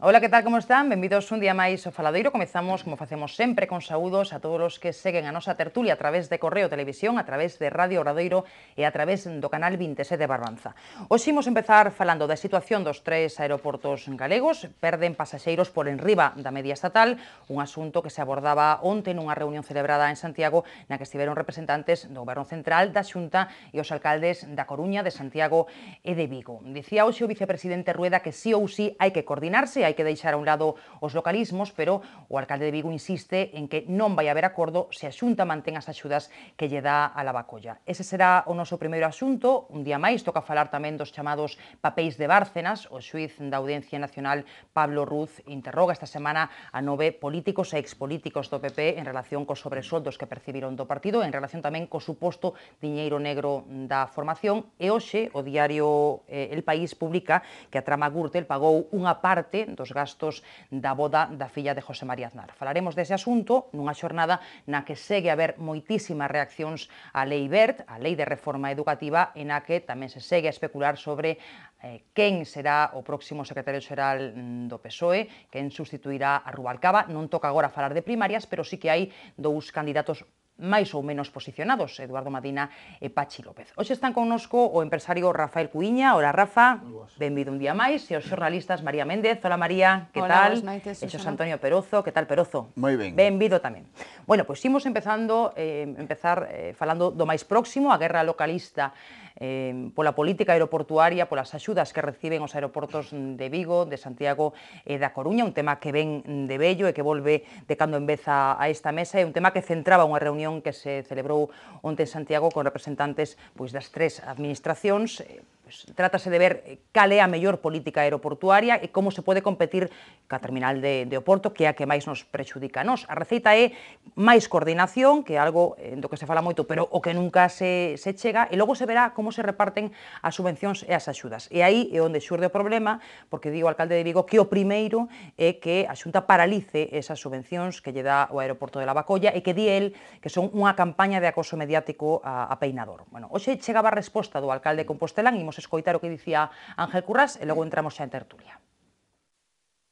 Ola, que tal, como están? Benvidos un día máis ao Faladoiro. Comezamos, como facemos sempre, con saúdos a todos os que seguen a nosa tertulia a través de Correo Televisión, a través de Radio Obradoiro e a través do canal 27 de Barbanza. Hoxe a empezar falando da situación dos tres aeroportos galegos. Perden pasaxeiros por enriba da media estatal, un asunto que se abordaba onte nunha reunión celebrada en Santiago na que estiveron representantes do Goberno Central, da Xunta e os alcaldes da Coruña, de Santiago e de Vigo. Dicía hoxe o vicepresidente Rueda que sí ou sí hai que coordinarse hai que deixar a un lado os localismos, pero o alcalde de Vigo insiste en que non vai haber acordo se a Xunta mantén as axudas que lle dá a Bacolla. Ese será o noso primeiro asunto. Un día máis toca falar tamén dos chamados papéis de Bárcenas. O xuiz da Audiencia Nacional Pablo Ruz interroga esta semana a nove políticos e expolíticos do PP en relación cos sobresoldos que percibiron do partido, en relación tamén co suposto diñeiro negro da formación. E hoxe o diario eh, El País publica que a trama Gürtel pagou unha parte dos gastos da boda da filla de José María Aznar. Falaremos dese asunto nunha xornada na que segue a haber moitísimas reaccións á Lei BERT, a Lei de Reforma Educativa, en a que tamén se segue a especular sobre eh, quen será o próximo secretario xeral mm, do PSOE, quen sustituirá a Rubalcaba. Non toca agora falar de primarias, pero sí que hai dous candidatos máis ou menos posicionados, Eduardo Madina e Pachi López. Hoxe están connosco o empresario Rafael Cuiña. Ora, Rafa. Benvido un día máis. E os xornalistas María Méndez. Ola, María. Que Hola, tal? e Xos Antonio Perozo. Que tal, Perozo? Moi ben. Benvido tamén. Bueno, pois imos empezando, eh, empezar eh, falando do máis próximo, a guerra localista eh, pola política aeroportuaria, polas axudas que reciben os aeroportos de Vigo, de Santiago e da Coruña, un tema que ven de bello e que volve de cando en vez a, a esta mesa, e un tema que centraba unha reunión reunión que se celebrou onte en Santiago con representantes pois das tres administracións eh, pues, trátase de ver eh, cal é a mellor política aeroportuaria e como se pode competir ca terminal de, de Oporto, que é a que máis nos prexudica. a nos. A receita é máis coordinación, que é algo en eh, do que se fala moito, pero o que nunca se, se chega, e logo se verá como se reparten as subvencións e as axudas. E aí é onde xurde o problema, porque digo o alcalde de Vigo que o primeiro é que a Xunta paralice esas subvencións que lle dá o aeroporto de Lavacolla e que di el que son unha campaña de acoso mediático a, a Peinador. Bueno, hoxe chegaba a resposta do alcalde de Compostelán, imos escoitar lo que decía Ángel Curras y e luego entramos ya en tertulia.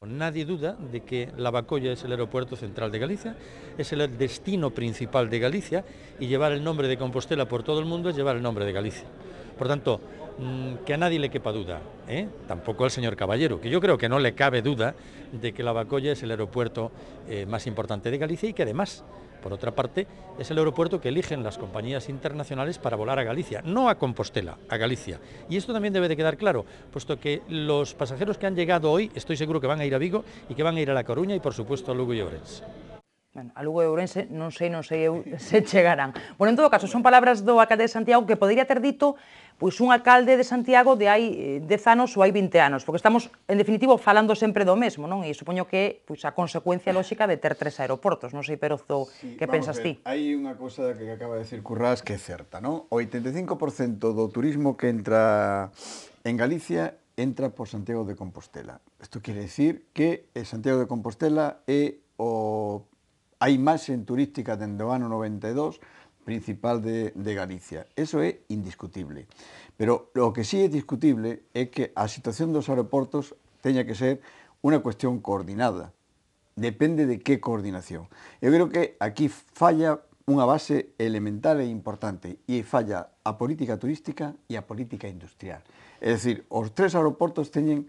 Nadie duda de que Lavacolla es el aeropuerto central de Galicia, es el destino principal de Galicia y llevar el nombre de Compostela por todo el mundo es llevar el nombre de Galicia. Por tanto, mm, que a nadie le quepa duda, ¿eh? tampoco al señor Caballero, que yo creo que no le cabe duda de que Lavacolla es el aeropuerto eh, más importante de Galicia y que además por otra parte, es el aeropuerto que eligen las compañías internacionales para volar a Galicia, no a Compostela, a Galicia. Y esto también debe de quedar claro, puesto que los pasajeros que han llegado hoy, estoy seguro que van a ir a Vigo y que van a ir a La Coruña y por supuesto a Lugo y Bueno, a Lugo e Ourense non sei, non sei eu se chegarán. Bueno, en todo caso, son palabras do alcalde de Santiago que poderia ter dito pois un alcalde de Santiago de hai 10 eh, anos ou hai 20 anos, porque estamos, en definitivo, falando sempre do mesmo, non? E supoño que pois, a consecuencia lógica de ter tres aeroportos, non sei, Perozo, sí, que pensas ti? Hai unha cousa que acaba de decir Currás que é certa, non? O 85% do turismo que entra en Galicia entra por Santiago de Compostela. Isto quere decir que eh, Santiago de Compostela é o a imaxe turística dende o ano 92 principal de, de Galicia. Eso é indiscutible. Pero o que sí é discutible é que a situación dos aeroportos teña que ser unha cuestión coordinada. Depende de que coordinación. Eu creo que aquí falla unha base elemental e importante e falla a política turística e a política industrial. É dicir, os tres aeroportos teñen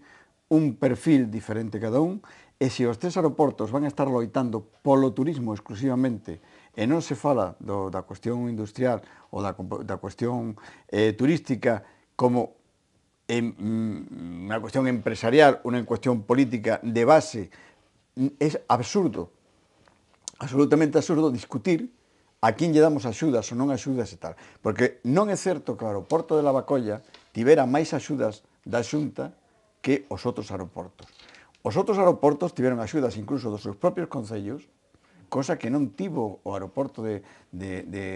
un perfil diferente cada un E se os tres aeroportos van a estar loitando polo turismo exclusivamente e non se fala do, da cuestión industrial ou da, da cuestión eh, turística como en, mm, unha cuestión empresarial, unha cuestión política de base, é mm, absurdo, absolutamente absurdo discutir a quen lle damos axudas ou non axudas e tal. Porque non é certo que o aeroporto de Lavacolla tivera máis axudas da xunta que os outros aeroportos. Os outros aeroportos tiveron axudas incluso dos seus propios concellos, cosa que non tivo o aeroporto de, de, de,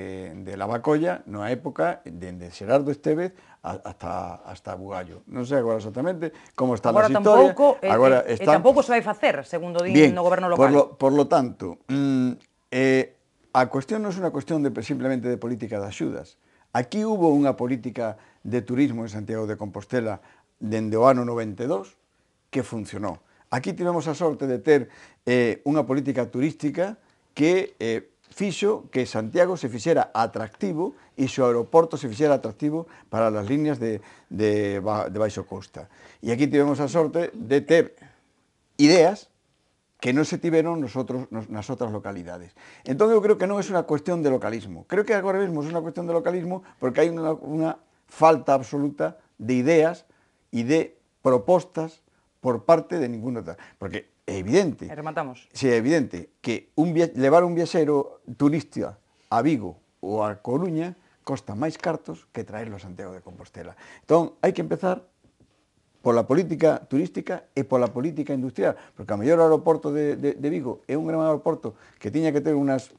de Bacolla na época dende Xerardo Estevez hasta, hasta Bugallo. Non sei agora exactamente como está agora a historia. Tampouco, eh, agora eh, eh están... e tampouco se vai facer, segundo din Bien, no goberno local. Por lo, por lo tanto, mm, eh, a cuestión non é unha cuestión de, simplemente de política de axudas. Aquí hubo unha política de turismo en Santiago de Compostela dende o ano 92 que funcionou. Aquí tivemos a sorte de ter eh, unha política turística que eh, fixo que Santiago se fixera atractivo e o aeroporto se fixera atractivo para as líneas de, de, de Baixo Costa. E aquí tivemos a sorte de ter ideas que non se tiveron nos outros, nos, nas outras localidades. Entón, eu creo que non é unha cuestión de localismo. Creo que agora mesmo é unha cuestión de localismo porque hai unha, unha falta absoluta de ideas e de propostas por parte de ninguna otra. Porque é evidente. E rematamos. Si é evidente que un via, levar un viaxero turístico a Vigo ou a Coruña costa máis cartos que traerlo a Santiago de Compostela. Entón, hai que empezar pola política turística e pola política industrial, porque a mellor aeroporto de, de, de Vigo é un gran aeroporto que tiña que ter unhas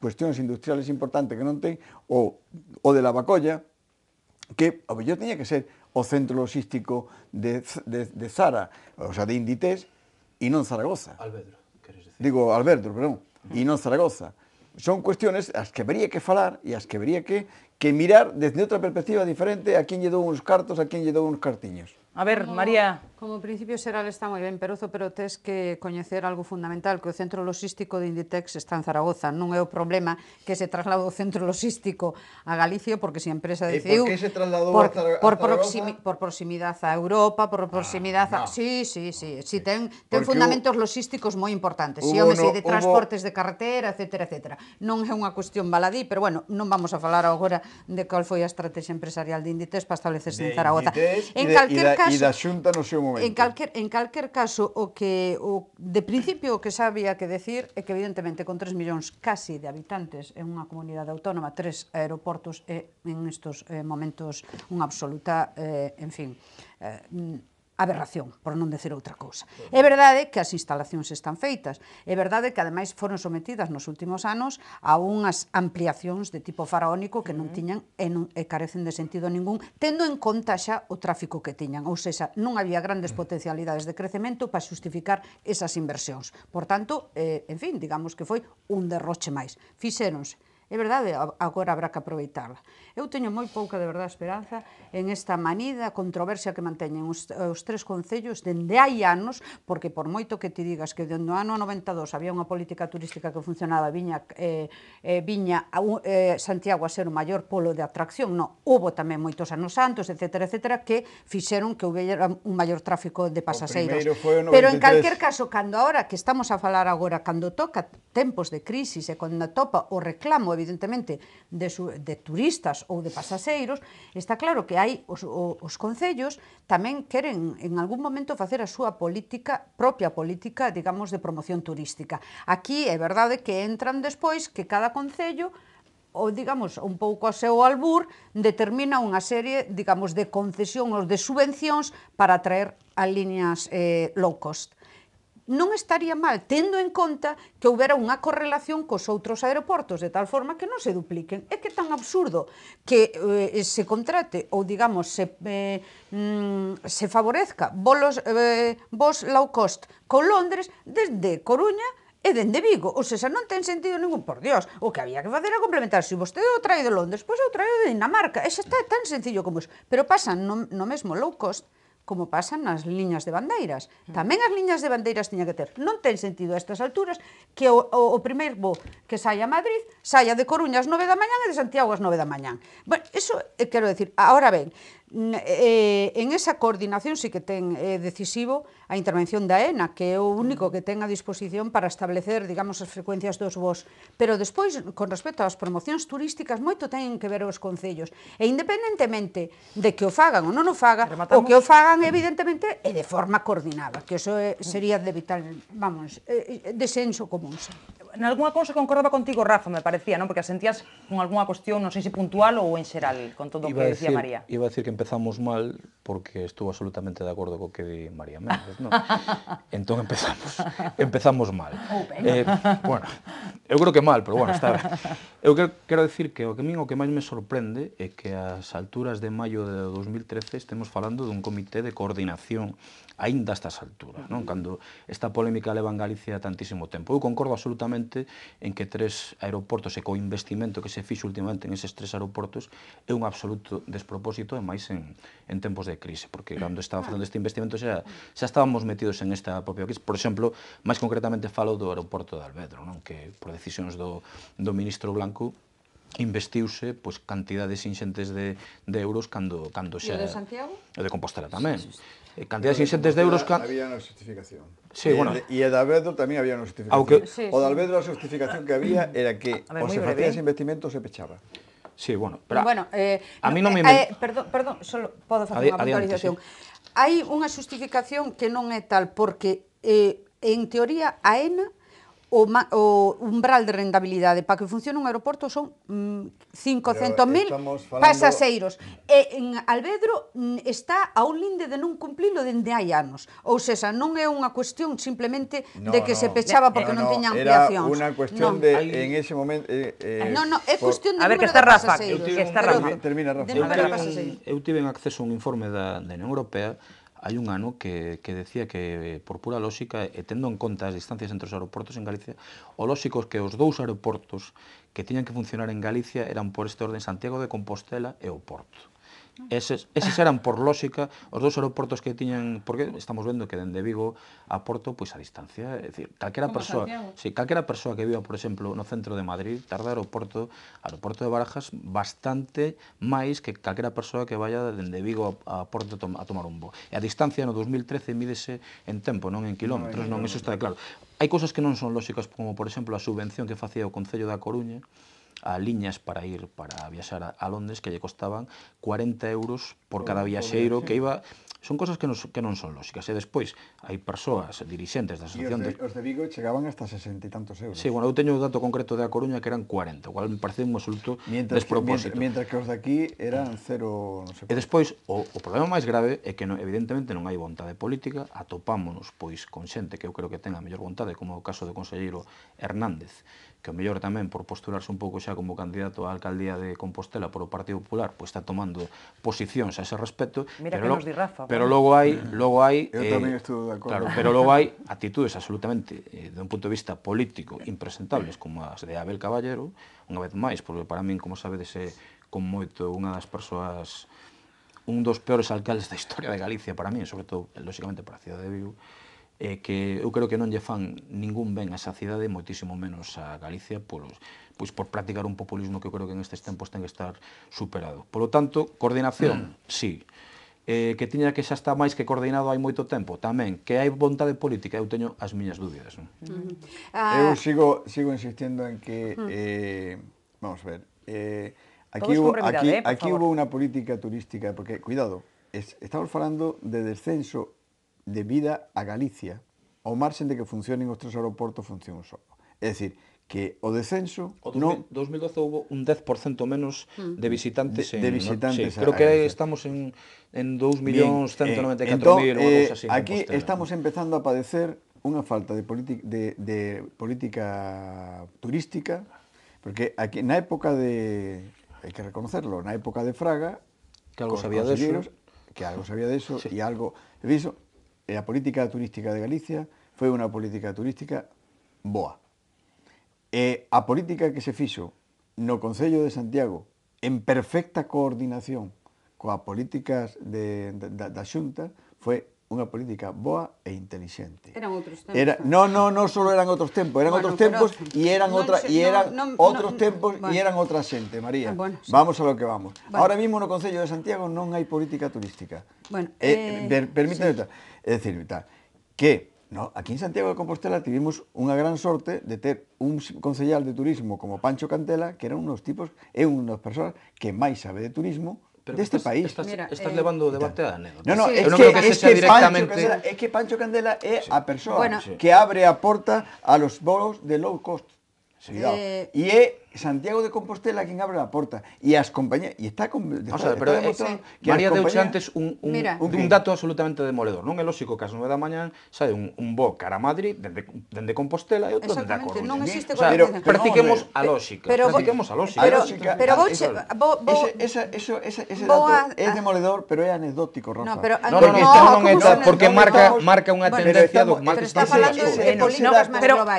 cuestións industriales importantes que non ten, ou o de la Bacolla, que o mellor tiña que ser o centro logístico de, de, de Zara, o sea, de Inditex, e non Zaragoza. Albedro, queres decir. Digo, Alberto, perdón, e non Zaragoza. Son cuestiones as que habría que falar e as que habría que, que mirar desde outra perspectiva diferente a quen lle dou uns cartos, a quen lle dou uns cartiños. A ver, María, Como principio xeral está moi ben, Perozo, pero tes que coñecer algo fundamental, que o centro logístico de Inditex está en Zaragoza. Non é o problema que se trasladou o centro logístico a Galicia, porque se a empresa decidiu... E por que se trasladou por, a, Zaragoza? Por, proximi, por proximidade a Europa, por proximidade ah, a... No. Sí, sí, sí. Si sí, ten, ten fundamentos hubo, logísticos moi importantes. Si, sí, home, si, de transportes hubo... de carretera, etcétera, etcétera. Non é unha cuestión baladí, pero bueno, non vamos a falar agora de cal foi a estrategia empresarial de Inditex para establecerse de en Zaragoza. Inditex en calquer caso... E da, e da xunta no seu momento. En calquer, en calquer caso, o que o, de principio o que xa había que decir é que evidentemente con 3 millóns casi de habitantes en unha comunidade autónoma, tres aeroportos é en estos eh, momentos unha absoluta, eh, en fin, eh, aberración, por non decir outra cousa. É verdade que as instalacións están feitas, é verdade que ademais foron sometidas nos últimos anos a unhas ampliacións de tipo faraónico que non tiñan e, non, e carecen de sentido ningún, tendo en conta xa o tráfico que tiñan, ou seja, non había grandes mm. potencialidades de crecemento para justificar esas inversións. Por tanto, eh, en fin, digamos que foi un derroche máis. Fixéronse É verdade, agora habrá que aproveitala. Eu teño moi pouca, de verdade, esperanza en esta manida, controversia que manteñen os, os tres concellos dende hai anos, porque por moito que ti digas que dende o ano 92 había unha política turística que funcionaba, viña, eh, eh, viña eh, Santiago a ser o maior polo de atracción, no, houve tamén moitos anos santos, etc, etc, que fixeron que houbera un maior tráfico de pasaseiros. Pero en calquer caso, cando agora, que estamos a falar agora, cando toca tempos de crisis e cando topa o reclamo evidentemente de, su, de turistas ou de pasaseiros, está claro que hai os, os concellos tamén queren en algún momento facer a súa política, propia política, digamos, de promoción turística. Aquí é verdade que entran despois que cada concello ou digamos, un pouco ao seu albur, determina unha serie, digamos, de concesión ou de subvencións para atraer a líneas eh, low cost non estaría mal, tendo en conta que houbera unha correlación cos outros aeroportos, de tal forma que non se dupliquen. É que tan absurdo que eh, se contrate ou, digamos, se, eh, mm, se favorezca bolos, eh, vos low cost con Londres desde Coruña e dende Vigo. Ou seja, non ten sentido ningún, por Dios. O que había que facer era complementar. Se si vostede o trae de Londres, pois eu traio de Dinamarca. E xa está tan sencillo como iso. Pero pasan no, no mesmo low cost como pasan nas liñas de bandeiras. Tamén as liñas de bandeiras tiña que ter. Non ten sentido a estas alturas que o, o, o primeiro bo que saia a Madrid saia de Coruña ás 9 da mañan e de Santiago ás 9 da mañan. Bueno, eso eh, quero decir. Ahora ben, eh, en esa coordinación sí que ten eh, decisivo a intervención da ENA, que é o único que ten a disposición para establecer, digamos, as frecuencias dos vos. Pero despois, con respecto ás promocións turísticas, moito ten que ver os concellos. E independentemente de que o fagan ou non o fagan, o que o fagan, evidentemente, é de forma coordinada, que eso é, sería de vital, vamos, eh, de senso común en algunha cousa concordaba contigo, Rafa, me parecía, non? Porque asentías con algunha cuestión, non sei se puntual ou en xeral, con todo o que decía decir, María. Iba a decir que empezamos mal porque estuvo absolutamente de acordo co que di María Méndez, non? entón empezamos, empezamos mal. eh, bueno, eu creo que mal, pero bueno, está Eu quero, quero decir que o que min o que máis me sorprende é que ás alturas de maio de 2013 estemos falando dun comité de coordinación aínda a estas alturas, non? Cando esta polémica leva en Galicia tantísimo tempo. Eu concordo absolutamente en que tres aeroportos e co investimento que se fixo últimamente en eses tres aeroportos é un absoluto despropósito e máis en, en tempos de crise, porque cando estaba facendo este investimento xa, xa estábamos metidos en esta propia crise. Por exemplo, máis concretamente falo do aeroporto de Alvedro, non? que por decisións do, do ministro Blanco investiuse pois cantidades inxentes de, de euros cando cando xa E de Santiago? E de Compostela tamén. Sí, sí, sí. Eh, cantidades inxentes de euros can... había unha certificación. Sí, e, bueno. E a de Alvedro tamén había unha certificación. Aunque... Sí, sí. O de Alvedro a certificación que había era que ver, o se facía ese ¿eh? investimento se pechaba. Sí, bueno, pero bueno, eh, a mí non eh, me... Eh, perdón, perdón, solo podo facer unha puntualización. Sí. Hai unha xustificación que non é tal, porque eh, en teoría a ENA o, o umbral de rendabilidade para que funcione un aeroporto son mm, 500.000 falando... pasaxeiros. E en Alvedro mm, está a un linde de non cumplilo dende hai anos. Ou sexa, non é unha cuestión simplemente no, de que no. se pechaba porque no, no, non tiña ampliación. Era unha cuestión no. de, en ese momento... Eh, eh, no, no, é cuestión por... de a ver, que está Rafa, que está Rafa. Termina, Rafa. Eu, tive un, eu tive un acceso a un informe da, da Unión Europea hai un ano que, que decía que, eh, por pura lógica, e tendo en conta as distancias entre os aeroportos en Galicia, o lógico que os dous aeroportos que tiñan que funcionar en Galicia eran por este orden Santiago de Compostela e o Porto. Eses, eses eran, por lógica, os dous aeroportos que tiñan, porque estamos vendo que dende Vigo a Porto, pois a distancia, é dicir, calquera persoa, si, calquera persoa que viva, por exemplo, no centro de Madrid, tarda aeroporto, aeroporto de Barajas, bastante máis que calquera persoa que vaya dende Vigo a, a Porto a tomar un voo. E a distancia no 2013 mídese en tempo, non en quilómetros, non, non non, está claro. Hai cousas que non son non, como, por exemplo, a subvención que facía o Concello da Coruña, a liñas para ir para viaxar a, a Londres que lle costaban 40 euros por cada viaxeiro que iba son cosas que, non, que non son lóxicas. E despois hai persoas dirixentes da asociación... E os de, os de Vigo chegaban hasta 60 e tantos euros. Sí, bueno, eu teño o dato concreto de A Coruña que eran 40, o cual me parece un absoluto mientras despropósito. Que, mientras, mientras que os de aquí eran cero... Non sei e despois, o, o problema máis grave é que non, evidentemente non hai vontade política, atopámonos pois con xente que eu creo que ten a mellor vontade, como o caso do conselleiro Hernández, que o mellor tamén por postularse un pouco xa como candidato á alcaldía de Compostela por o Partido Popular, pois está tomando posicións a ese respecto, Mira pero, que nos di Rafa, pero bueno. logo hai, logo hai Eu eh, tamén estou de acordo. Claro, pero logo hai actitudes absolutamente eh, de un punto de vista político impresentables como as de Abel Caballero, unha vez máis, porque para min, como sabedes, é con moito unha das persoas un dos peores alcaldes da historia de Galicia para mí, sobre todo, lóxicamente, para a cidade de Vigo, e que eu creo que non lle fan ningún ben a esa cidade, moitísimo menos a Galicia, polos, pois por practicar un populismo que eu creo que en estes tempos ten que estar superado. Por lo tanto, coordinación, mm. sí. Eh, que tiña que xa está máis que coordinado hai moito tempo, tamén. Que hai vontade política, eu teño as miñas dúbidas. Mm -hmm. Ah. Eu sigo, sigo insistindo en que... Mm. Eh, vamos a ver. Eh, aquí hubo, aquí, eh, aquí hubo unha política turística, porque, cuidado, es, estamos falando de descenso de vida a Galicia ao marxen de que funcionen os tres aeroportos función só. É dicir, que o descenso o 2000, no 2012 houve un 10% menos mm. de visitantes de, en, de visitantes ¿no? sí, creo que Galicia. estamos en en 2 millóns 194.000 eh, entón, eh, así. Aquí estamos empezando a padecer unha falta de, de, de política turística, porque aquí na época de, hai que reconocerlo, na época de Fraga, que algo sabía de eso, que algo sabía de eso, sí. e algo, viso, e eh, a política turística de Galicia foi unha política turística boa. E eh, a política que se fixo no Concello de Santiago en perfecta coordinación coa políticas de, da, da Xunta foi unha política boa e intelixente. Eran outros tempos. Era, ¿eh? no, no, no só eran outros tempos, eran bueno, outros tempos e eran non, outra e eran no, no, outros no, tempos e bueno. eran outra xente, María. Ah, bueno, sí. Vamos a lo que vamos. Bueno. Ahora mismo no Concello de Santiago non hai política turística. Bueno, eh, eh per, permíteme sí. é dicir, tal, que no, aquí en Santiago de Compostela tivemos unha gran sorte de ter un concellal de turismo como Pancho Cantela, que era un dos tipos, é unha das persoas que máis sabe de turismo, pero de este estás, país. Estás, Mira, estás eh, levando o debate a anécdota. No, no, sí. es, que, que es, que directamente... Pancho Candela, es que Pancho Candela é sí. a persoa bueno, sí. que abre a porta a los bolos de low cost. Cuidado. Eh, e é Santiago de Compostela quien abre a porta e as compañías e está con, o sea, pero é, ese, que María deu antes un, un, Mira. un, un dato absolutamente demoledor non é lóxico que as 9 da mañá sae un, un bo cara a Madrid dende, dende Compostela e outro dende a Coruña non existe o sea, pero, practiquemos a lóxica pero, practiquemos a lóxica pero, pero, pero vou, che, vou, ese, ese, eso, ese, ese dato a, é demoledor pero é anecdótico Rafa no, pero, no, no, no, non é dato, porque marca marca unha tendencia do que está falando de políticas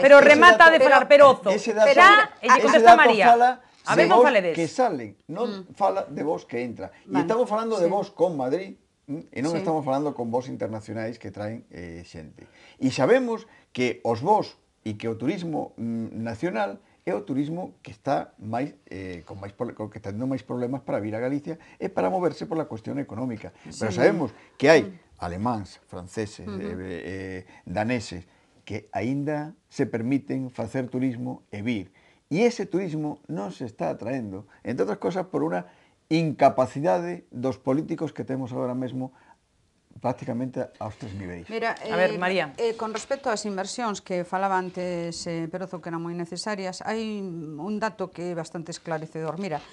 pero remata de falar perozo xa e contesta María. fala a de vos faledes. que salen, non mm. fala de vos que entra. Vale. E estamos falando sí. de vos con Madrid, e non sí. estamos falando con vos internacionais que traen eh, xente. E sabemos que os vos e que o turismo mm, nacional é o turismo que está máis eh, con máis con que está tendo máis problemas para vir a Galicia e para moverse por la cuestión económica. Sí. Pero sabemos que hai mm. alemáns, franceses, uh -huh. eh, eh, daneses que aínda se permiten facer turismo e vir E ese turismo non se está atraendo, entre outras cosas, por unha incapacidade dos políticos que temos agora mesmo prácticamente aos tres niveis. Mira, eh, a ver, eh, María. Eh, con respecto ás inversións que falaba antes eh, Perozo que eran moi necesarias, hai un dato que é bastante esclarecedor. Mira,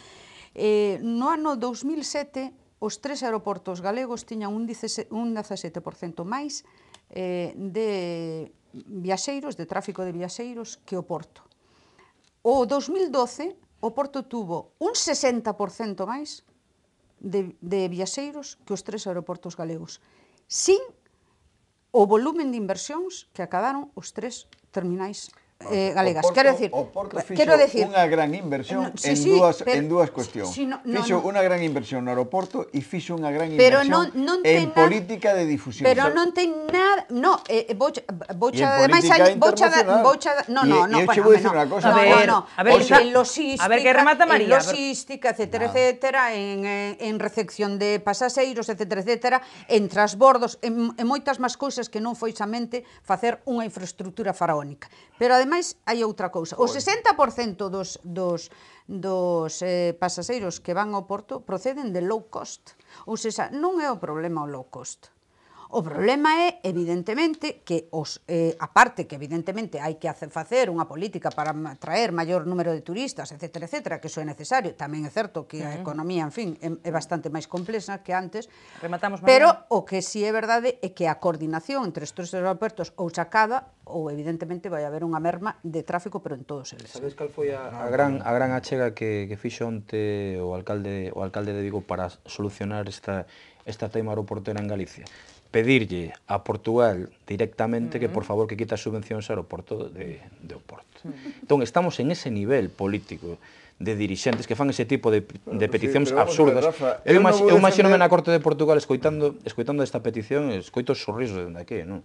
eh, no ano 2007 os tres aeroportos galegos tiñan un 17% máis eh, de viaxeiros, de tráfico de viaxeiros que o Porto. O 2012, o Porto tuvo un 60% máis de, de viaxeiros que os tres aeroportos galegos, sin o volumen de inversións que acabaron os tres terminais eh, galegas. Porto, quero decir, o Porto eh, fixo quero decir, unha gran inversión no, sí, en sí, dúas pero, en dúas cuestións. Sí, no, no, fixo no, unha gran inversión no aeroporto e fixo unha gran inversión non, non en na, política de difusión. Pero non ten nada, no, eh, eh bocha, bocha ademais hai bocha bocha no, no, no, e, no, bueno, bueno, no, cosa, a ver, no, a ver, en, en logística, a ver que remata María, en logística, etcétera, no. etcétera, en, eh, en recepción de pasaxeiros, etcétera, etcétera, en transbordos, en, en moitas máis cousas que non foi somente facer unha infraestructura faraónica. Pero ademais hai outra cousa. O 60% dos, dos, dos eh, pasaxeiros que van ao Porto proceden de low cost. Ou seja, non é o problema o low cost O problema é, evidentemente, que os, eh, aparte que evidentemente hai que hacer facer unha política para traer maior número de turistas, etc, etc, que iso é necesario, tamén é certo que a economía, en fin, é, é bastante máis complexa que antes, Rematamos pero o que si sí é verdade é que a coordinación entre estes tres aeropuertos ou sacada, ou evidentemente vai haber unha merma de tráfico, pero en todos eles. Sabes cal foi a, a, gran, a gran achega que, que fixo onte o alcalde, o alcalde de Vigo para solucionar esta, esta tema aeroportera en Galicia? pedirlle a Portugal directamente uh -huh. que por mm. favor que quita as subvencións ao aeroporto de, mm. de Oporto. Uh mm. -huh. Entón, estamos en ese nivel político de dirixentes que fan ese tipo de, de peticións sí, absurdas. Ver, Rafa, eu, eu, eu na Corte de Portugal escoitando escoitando esta petición, escoito os sorrisos dende aquí, non?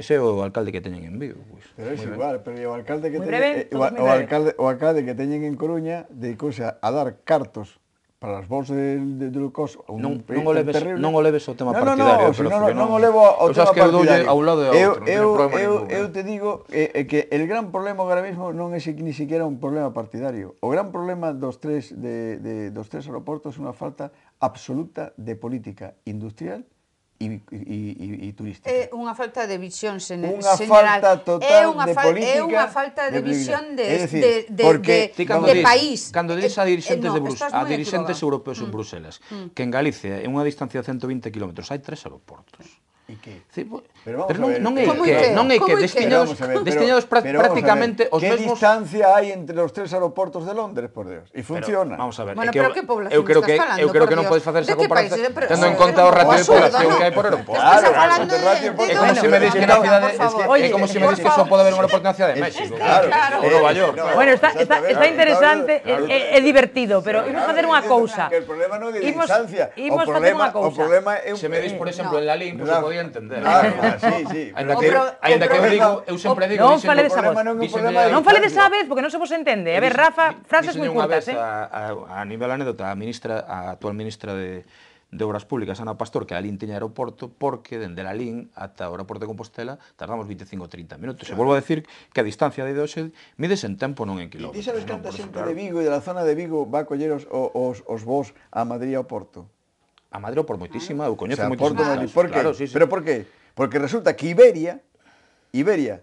Ese é o alcalde que teñen en Vigo, pois. Pues. Pero é igual, pero o alcalde que teñen, breve, eh, o, o, alcalde o alcalde que teñen en Coruña dedicouse a dar cartos para as vós de, de, de Lucos un non, non o leves, terrible. non o leves ao tema no, partidario, no, no, non, non, non o levo ao tema que partidario. Eu a un lado e a eu, outro, eu, eu, eu, eu te digo eh, eh, que el gran problema agora mesmo non é ni siquiera un problema partidario. O gran problema dos tres de, de dos tres aeroportos é unha falta absoluta de política industrial e, e, e turística. É unha falta de visión general. Unha falta total é unha de fal política. É unha falta de, de visión de, de, decir, de, de, porque, de, cando de país. Cando dís a dirigentes, eh, eh no, de Brus a dirigentes equivocado. europeos mm. en Bruselas, mm. que en Galicia é unha distancia de 120 km, hai tres aeroportos. E que? Sí, pero vamos pero non, a ver, non é que, que, non é que destinados, ver, destinados pero, pero prácticamente os mesmos... Que distancia hai entre os tres aeroportos de Londres, por Deus? E funciona. Pero, vamos a ver, bueno, que, pero que población eu creo que falando, eu creo que non podes facer esa comparación tendo en conta o ratio de población que hai por aeroporto. Claro, é como se me dis que na cidade é como se me dis que só pode haber un aeroporto na cidade de México. Claro, ou Nova York. Bueno, está está interesante, é eh, eh, divertido, pero imos facer unha cousa. Que o problema non é de distancia, o problema é un Se me dis, por exemplo, en Lalín, pois vai entender. Claro, ah, ah, ah, sí, sí. Ainda que, ainda que eu digo, eu sempre digo, non fale desa vez. Non, fale desa vez porque non se vos entende. A ver, Rafa, frases moi curtas, eh. A, a, a nivel anécdota, a ministra, a actual ministra de de Obras Públicas, Ana Pastor, que a Lín tiña aeroporto, porque dende la Lín ata o aeroporto de Compostela tardamos 25 ou 30 minutos. Claro. E volvo a decir que a distancia de hoxe mides en tempo, non en kilómetros. E ti sabes canta xente de Vigo e da zona de Vigo va a coller os, os, os vós a Madrid ao Porto? A Madrid por muchísima, ah. o por muchísima Por, ¿Pero por qué? Porque resulta que Iberia, Iberia,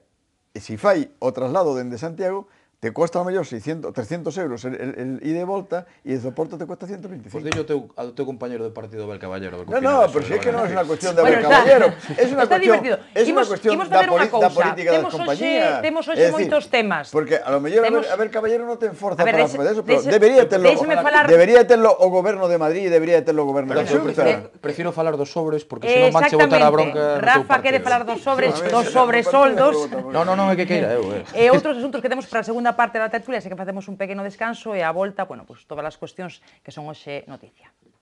si fai o traslado dende Santiago, te cuesta a mejor 600, 300 euros el, el, el ida y volta e el soporte te cuesta 125. Pues dillo te, ao teu compañero de partido Bel Caballero. No, no, pero si é que non é unha cuestión de Abel bueno, Caballero. É unha cuestión, é unha cuestión da, poli, da política temos das compañías. temos hoxe moitos temas. Porque a lo mellor temos... ver Caballero non ten forza ver, para fazer eso, pero deixe, debería tenlo, falar... debería tenlo o goberno de Madrid e debería tenlo o goberno de Xunta. Prefiro falar dos sobres porque senón manche botar a bronca Rafa quere falar dos sobres, dos sobresoldos. No, no, non, é que queira eu. E eh, outros asuntos que temos para a segunda segunda parte da tertulia, así que facemos un pequeno descanso e a volta, bueno, pues, pois, todas as cuestións que son hoxe noticia.